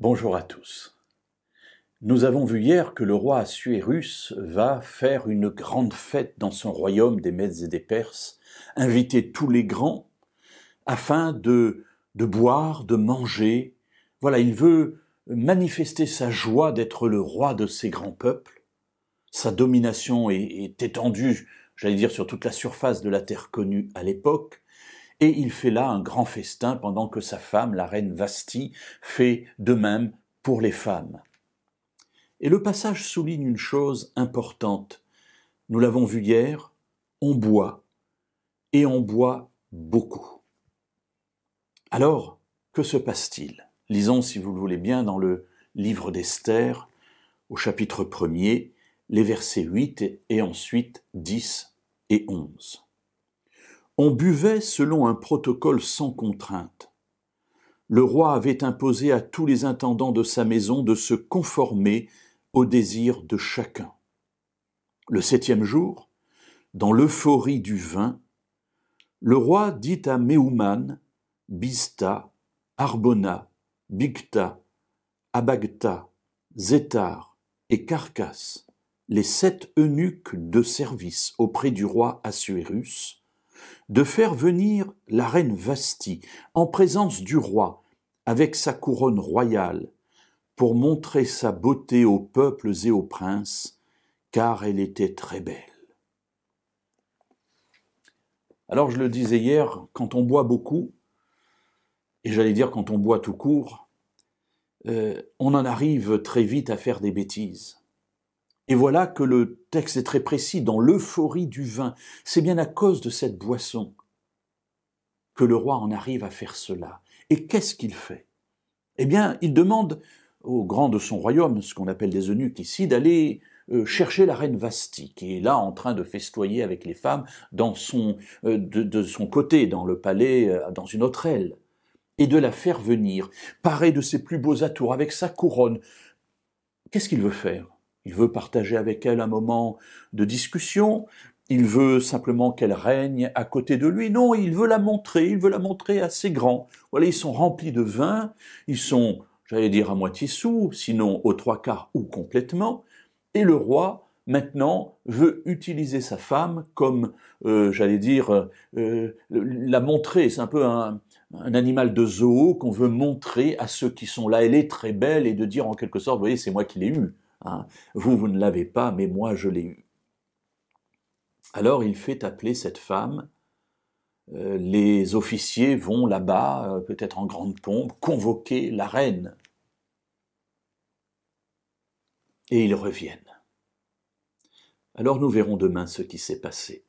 Bonjour à tous. Nous avons vu hier que le roi Assuérus va faire une grande fête dans son royaume des Mèdes et des Perses, inviter tous les grands afin de, de boire, de manger. Voilà, il veut manifester sa joie d'être le roi de ces grands peuples. Sa domination est étendue, j'allais dire, sur toute la surface de la terre connue à l'époque, et il fait là un grand festin pendant que sa femme, la reine Vasti, fait de même pour les femmes. Et le passage souligne une chose importante. Nous l'avons vu hier, on boit, et on boit beaucoup. Alors, que se passe-t-il Lisons, si vous le voulez bien, dans le livre d'Esther, au chapitre 1er, les versets 8 et ensuite 10 et 11. On buvait selon un protocole sans contrainte. Le roi avait imposé à tous les intendants de sa maison de se conformer au désir de chacun. Le septième jour, dans l'euphorie du vin, le roi dit à Meouman, Bista, Arbona, Bigta, Abagta, Zétar et Carcas, les sept eunuques de service auprès du roi Assuérus, de faire venir la reine Vasti en présence du roi avec sa couronne royale pour montrer sa beauté aux peuples et aux princes, car elle était très belle. Alors je le disais hier, quand on boit beaucoup, et j'allais dire quand on boit tout court, euh, on en arrive très vite à faire des bêtises. Et voilà que le texte est très précis dans l'euphorie du vin. C'est bien à cause de cette boisson que le roi en arrive à faire cela. Et qu'est-ce qu'il fait Eh bien, il demande aux grands de son royaume, ce qu'on appelle des eunuques ici, d'aller euh, chercher la reine Vasti, qui est là en train de festoyer avec les femmes euh, de, de son côté, dans le palais, euh, dans une autre aile, et de la faire venir, parée de ses plus beaux atours, avec sa couronne. Qu'est-ce qu'il veut faire il veut partager avec elle un moment de discussion, il veut simplement qu'elle règne à côté de lui. Non, il veut la montrer, il veut la montrer à ses grands. Voilà, ils sont remplis de vin, ils sont, j'allais dire, à moitié sous, sinon aux trois quarts ou complètement. Et le roi, maintenant, veut utiliser sa femme comme, euh, j'allais dire, euh, la montrer. C'est un peu un, un animal de zoo qu'on veut montrer à ceux qui sont là. Elle est très belle et de dire en quelque sorte, vous voyez, c'est moi qui l'ai eue. Ah, vous, vous ne l'avez pas, mais moi, je l'ai eu. Alors il fait appeler cette femme. Euh, les officiers vont là-bas, euh, peut-être en grande pompe, convoquer la reine. Et ils reviennent. Alors nous verrons demain ce qui s'est passé.